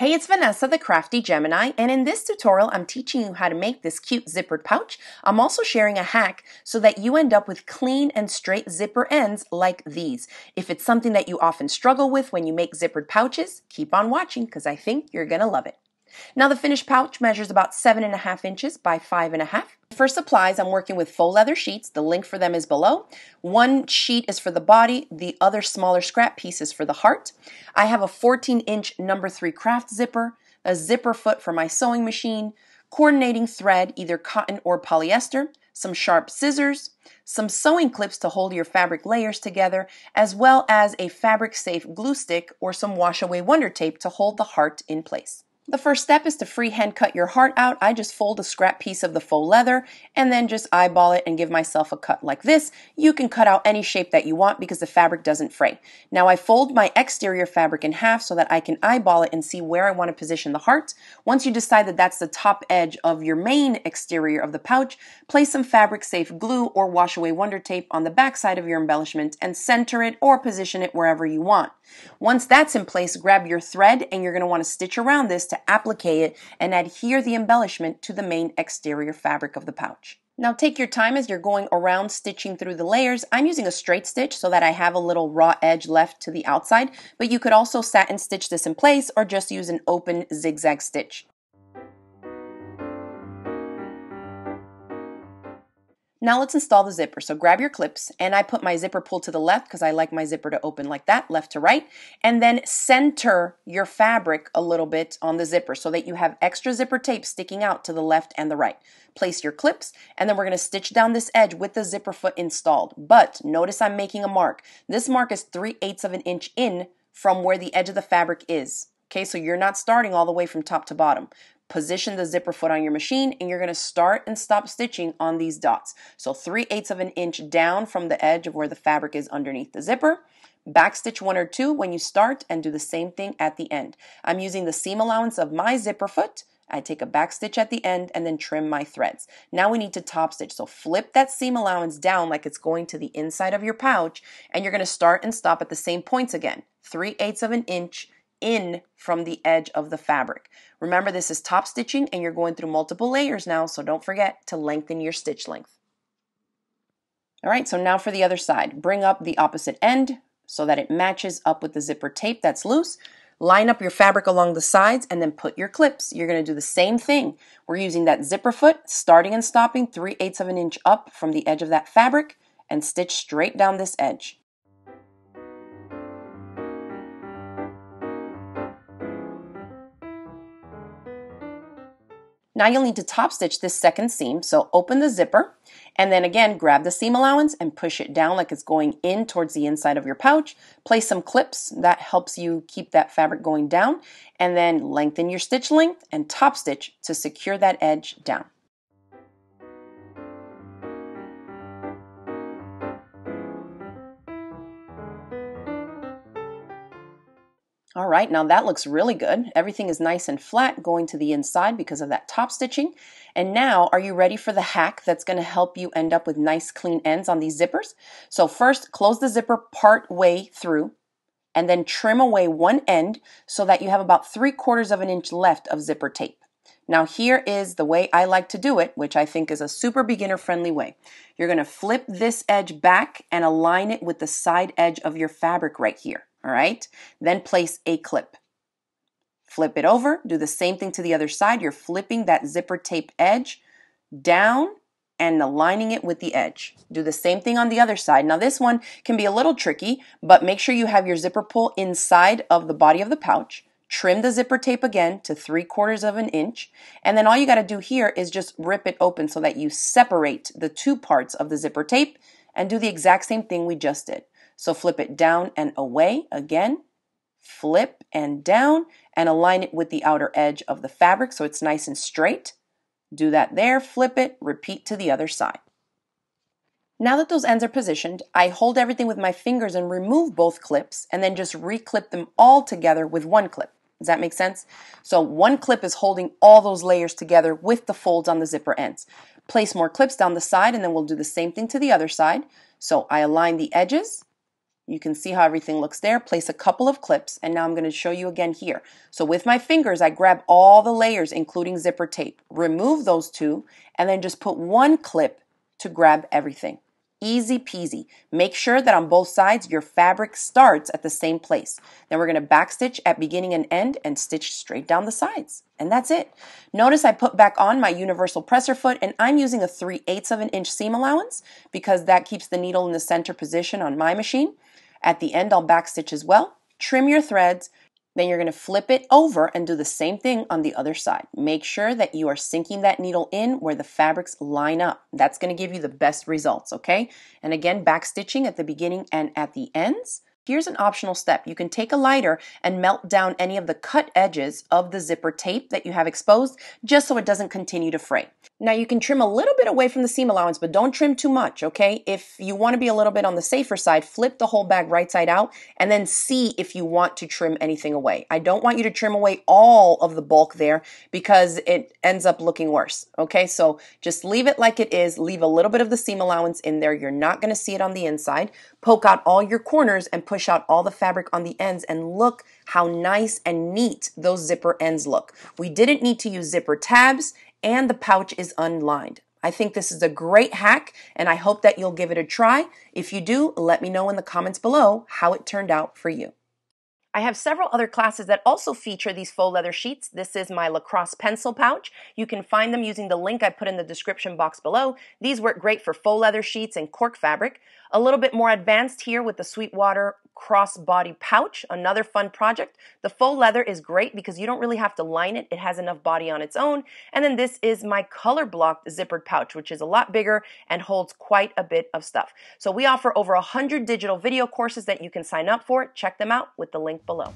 Hey, it's Vanessa the Crafty Gemini, and in this tutorial, I'm teaching you how to make this cute zippered pouch. I'm also sharing a hack so that you end up with clean and straight zipper ends like these. If it's something that you often struggle with when you make zippered pouches, keep on watching because I think you're going to love it. Now the finished pouch measures about seven and a half inches by five and a half. For supplies, I'm working with faux leather sheets. The link for them is below. One sheet is for the body, the other smaller scrap piece is for the heart. I have a 14 inch number three craft zipper, a zipper foot for my sewing machine, coordinating thread, either cotton or polyester, some sharp scissors, some sewing clips to hold your fabric layers together, as well as a fabric safe glue stick or some wash away wonder tape to hold the heart in place. The first step is to freehand cut your heart out. I just fold a scrap piece of the faux leather and then just eyeball it and give myself a cut like this. You can cut out any shape that you want because the fabric doesn't fray. Now I fold my exterior fabric in half so that I can eyeball it and see where I want to position the heart. Once you decide that that's the top edge of your main exterior of the pouch, place some fabric safe glue or wash away wonder tape on the backside of your embellishment and center it or position it wherever you want. Once that's in place, grab your thread and you're going to want to stitch around this to applique it and adhere the embellishment to the main exterior fabric of the pouch. Now take your time as you're going around stitching through the layers. I'm using a straight stitch so that I have a little raw edge left to the outside, but you could also satin stitch this in place or just use an open zigzag stitch. Now let's install the zipper. So grab your clips and I put my zipper pull to the left because I like my zipper to open like that, left to right, and then center your fabric a little bit on the zipper so that you have extra zipper tape sticking out to the left and the right. Place your clips and then we're going to stitch down this edge with the zipper foot installed. But notice I'm making a mark. This mark is 3 eighths of an inch in from where the edge of the fabric is. Okay, so you're not starting all the way from top to bottom position the zipper foot on your machine, and you're gonna start and stop stitching on these dots. So 3 eighths of an inch down from the edge of where the fabric is underneath the zipper. Backstitch one or two when you start and do the same thing at the end. I'm using the seam allowance of my zipper foot. I take a backstitch at the end and then trim my threads. Now we need to top stitch. So flip that seam allowance down like it's going to the inside of your pouch and you're gonna start and stop at the same points again. 3 eighths of an inch in from the edge of the fabric. Remember, this is top stitching and you're going through multiple layers now, so don't forget to lengthen your stitch length. All right, so now for the other side. Bring up the opposite end so that it matches up with the zipper tape that's loose. Line up your fabric along the sides and then put your clips. You're gonna do the same thing. We're using that zipper foot, starting and stopping 3 eighths of an inch up from the edge of that fabric and stitch straight down this edge. Now you'll need to top stitch this second seam. So open the zipper and then again, grab the seam allowance and push it down like it's going in towards the inside of your pouch. Place some clips that helps you keep that fabric going down and then lengthen your stitch length and top stitch to secure that edge down. All right, now that looks really good. Everything is nice and flat going to the inside because of that top stitching. And now, are you ready for the hack that's gonna help you end up with nice clean ends on these zippers? So first, close the zipper part way through and then trim away one end so that you have about three quarters of an inch left of zipper tape. Now here is the way I like to do it, which I think is a super beginner friendly way. You're gonna flip this edge back and align it with the side edge of your fabric right here. All right. Then place a clip. Flip it over. Do the same thing to the other side. You're flipping that zipper tape edge down and aligning it with the edge. Do the same thing on the other side. Now this one can be a little tricky, but make sure you have your zipper pull inside of the body of the pouch. Trim the zipper tape again to three quarters of an inch. And then all you gotta do here is just rip it open so that you separate the two parts of the zipper tape and do the exact same thing we just did. So flip it down and away again, flip and down, and align it with the outer edge of the fabric so it's nice and straight. Do that there, flip it, repeat to the other side. Now that those ends are positioned, I hold everything with my fingers and remove both clips and then just reclip them all together with one clip. Does that make sense? So one clip is holding all those layers together with the folds on the zipper ends. Place more clips down the side and then we'll do the same thing to the other side. So I align the edges, you can see how everything looks there. Place a couple of clips, and now I'm going to show you again here. So with my fingers, I grab all the layers, including zipper tape, remove those two, and then just put one clip to grab everything. Easy peasy. Make sure that on both sides your fabric starts at the same place. Then we're going to backstitch at beginning and end and stitch straight down the sides. And that's it. Notice I put back on my universal presser foot and I'm using a 3 eighths of an inch seam allowance because that keeps the needle in the center position on my machine. At the end I'll backstitch as well. Trim your threads, then you're going to flip it over and do the same thing on the other side. Make sure that you are sinking that needle in where the fabrics line up. That's going to give you the best results, okay? And again, back stitching at the beginning and at the ends. Here's an optional step. You can take a lighter and melt down any of the cut edges of the zipper tape that you have exposed just so it doesn't continue to fray. Now you can trim a little bit away from the seam allowance, but don't trim too much, okay? If you want to be a little bit on the safer side, flip the whole bag right side out and then see if you want to trim anything away. I don't want you to trim away all of the bulk there because it ends up looking worse, okay? So just leave it like it is, leave a little bit of the seam allowance in there. You're not going to see it on the inside. Poke out all your corners and push out all the fabric on the ends and look how nice and neat those zipper ends look. We didn't need to use zipper tabs and the pouch is unlined. I think this is a great hack and I hope that you'll give it a try. If you do, let me know in the comments below how it turned out for you. I have several other classes that also feature these faux leather sheets. This is my lacrosse pencil pouch. You can find them using the link I put in the description box below. These work great for faux leather sheets and cork fabric. A little bit more advanced here with the Sweetwater crossbody pouch, another fun project. The faux leather is great because you don't really have to line it. It has enough body on its own. And then this is my color blocked zippered pouch, which is a lot bigger and holds quite a bit of stuff. So we offer over 100 digital video courses that you can sign up for. Check them out with the link below.